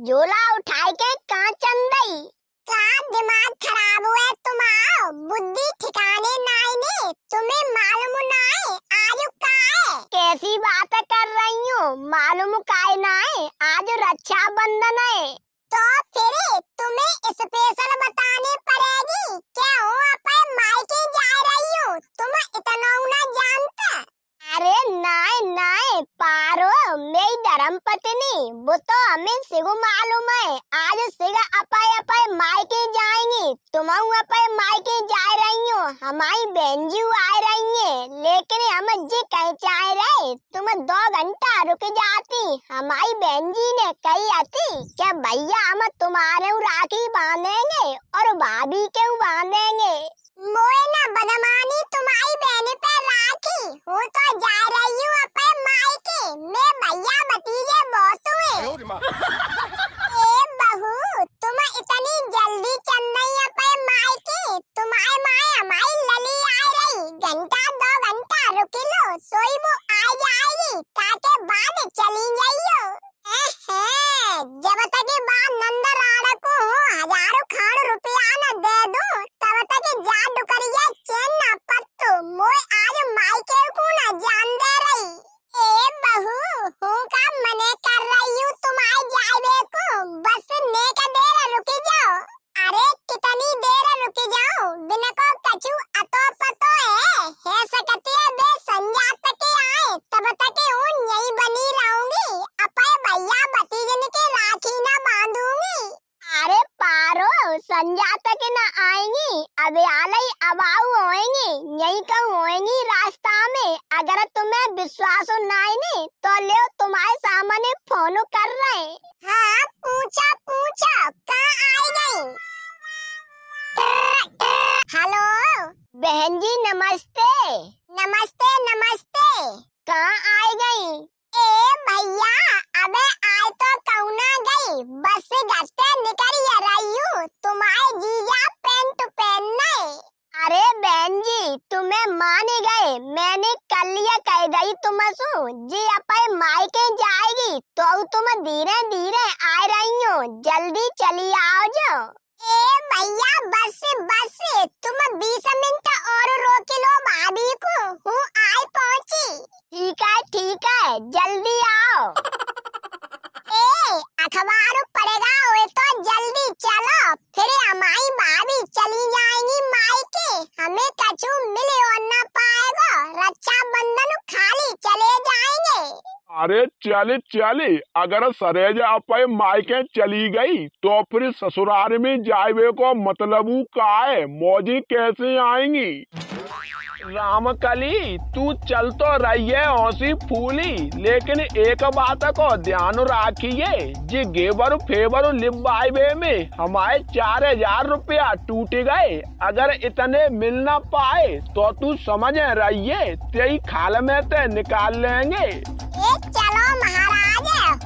झोला उठाए के कहा चल गई क्या दिमाग खराब हुआ तुम आओ बुद्धि ठिकाने ना आईने तुम्हें मालूम ना आज का है कैसी बात कर रही हो मालूम का है ना है आज रक्षा बंधन है तो फिर तुम्हें स्पेशल बतानी पड़ेगी क्या हो आप मायके जा रही हो तुम अरे नाय नाय पारो मेरी धर्म पत्नी वो तो हमें सिगु मालूम है आज सिगा अपाय अपाय मायके जाएंगी तुम अपाय मायके जा रही हो हमारी बहन जी आ रही है लेकिन हम जी कहीं चाह रहे तुम दो घंटा रुक जाती हमारी बहन जी ने कही आती क्या भैया हम तुम्हारे राखी बांधेंगे और भाभी के बांधेंगे मोए बदमानी तुम्हारी बहन पे राखी हूँ तो जा रही हूँ अपने मायके मैं भैया भतीजे बहुत हुए संजा तक ना आएंगी अबे आलई अबाव होएंगी यही कम होएंगी रास्ता में अगर तुम्हें विश्वास हो नहीं तो ले तुम्हारे सामने फोन कर रहे हैं हाँ पूछा पूछा कहाँ आई गई हेलो बहन जी नमस्ते नमस्ते नमस्ते कहाँ आई गई ए भैया अबे आए तो कौना गई बस से घर से निकली तुम्हारे जीजा पेंट पहनना है अरे बहन जी तुम्हें मान ही गए मैंने कलिया कह दई तुम सु जी अपन मायके जाएगी तो तुम धीरे धीरे आ रही हो जल्दी चली आओ जो ए भैया बस बस अरे चले चले अगर सरेज आप मायके चली गई तो फिर ससुराल में जाए को मतलब का है मौजी कैसे आएंगी रामकली तू चल तो रही है ओसी फूली लेकिन एक बात को ध्यान रखिए जी गेबर फेबर लिबाइबे में हमारे चार हजार रुपया टूट गए अगर इतने मिल ना पाए तो तू समझ रही है तेई खाल में ते निकाल लेंगे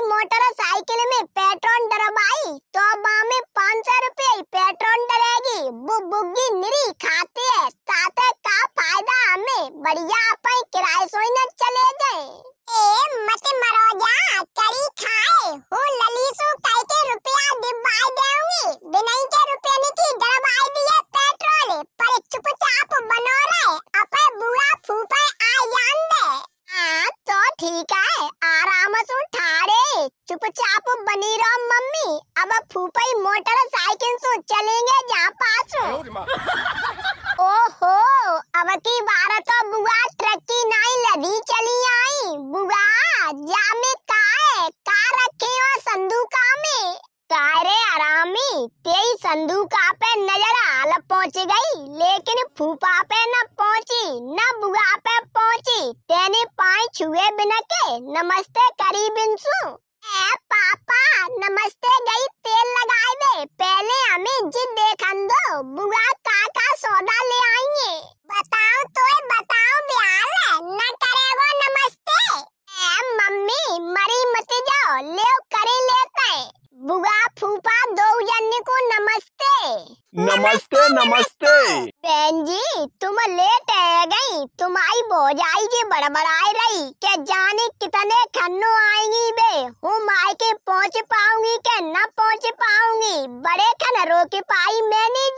हमारी मोटर साइकिल में पेट्रोल डरवाई तो अब हमें पाँच सौ रूपए पेट्रोल डरेगी बुग्गी निरी खाते है साथ का फायदा हमें बढ़िया अपन किराए सोई न चले जाए ए मत करी खाए ललीसू कह के रुपया दिवाई देऊंगी बिना के मम्मी अब अब फूफाई मोटर साइकिल से चलेंगे जा पास हो ओहो अब की बार तो बुआ ट्रक की नई लदी चली आई बुआ जा में का है का रखे हो संदूक में का रे आरामी तेई संदूक पे नजर हाल पहुंच गई लेकिन फूफा पे न पहुंची न बुआ पे पहुंची तेने पाए छुए बिना के नमस्ते करी बिनसू पापा नमस्ते गई तेल लगाए में पहले हमें जिद देखन दो बुआ काका सोडा ले नमस्ते नमस्ते बहन जी तुम लेट आ गई तुम्हारी भोजाई जी बड़बड़ाई रही क्या जाने कितने खन्नो आएंगी बे हूँ मायके पहुँच पाऊंगी के न पहुँच पाऊंगी बड़े खन रोके पाई मैंने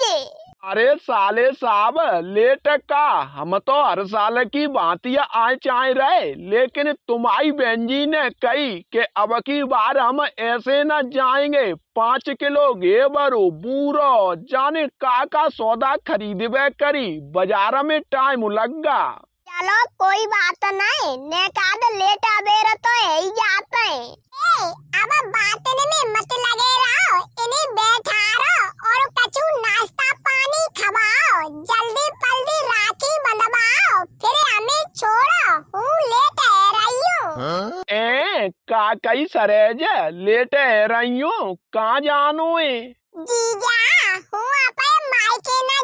अरे साले साहब लेट का हम तो हर साल की भांति आए चाय रहे लेकिन तुम्हारी बहन जी ने कही कि अब की बार हम ऐसे न जाएंगे पाँच किलो घेबरू बूरो जाने का का सौदा वे करी बाजार में टाइम लग गया चलो कोई बात नहीं तो लेट आबेर तो है ही जाते हैं ए अब बातने में मत लगे रहो इन्हें बैठा रहो और कछु नाश्ता पानी खवाओ जल्दी पल्दी राखी बंधवाओ फिर हमें छोड़ो हूँ लेट है रही हूँ ए का कई सरेज लेट है रही हूँ कहाँ जानू जी जा हूँ अपने मायके नहीं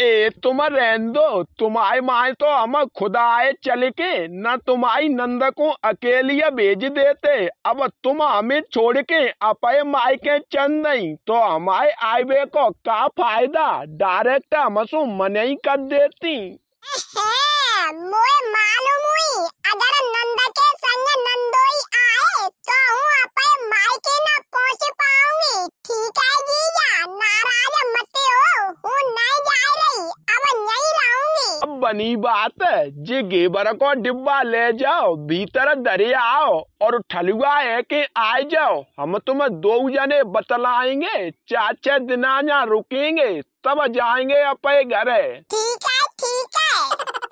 ए तुम रहन दो तुम्हारे माए तो हम खुदाए चल के न तुम्हारी नंद को अकेले भेज देते अब तुम हमें छोड़ के अपे माई के चंद नहीं तो हमारे आईवे को का फायदा डायरेक्ट हमसो मने ही कर देती मालूम हुई अगर नंदा के बनी बात जे गेबर को डिब्बा ले जाओ भीतर दरिया आओ और ठलुआ है के आ जाओ हम तुम दो जने बतलाएंगे चार दिनाजा रुकेंगे तब जाएंगे अपने घर ठीक है ठीक है